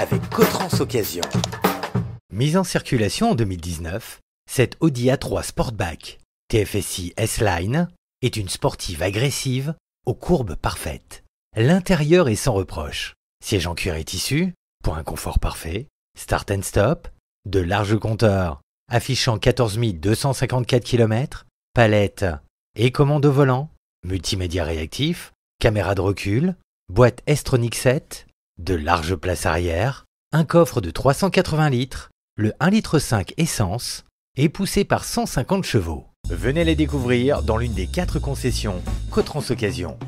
avec Cotrans Occasion. Mise en circulation en 2019, cette Audi A3 Sportback TFSI S-Line est une sportive agressive aux courbes parfaites. L'intérieur est sans reproche. Siège en cuir et tissu, pour un confort parfait, start and stop, de larges compteurs affichant 14 254 km, palette et commande au volant, multimédia réactif, caméra de recul, boîte s 7, de larges places arrière, un coffre de 380 litres, le 1,5 litre essence et poussé par 150 chevaux. Venez les découvrir dans l'une des quatre concessions Cotrans Occasion.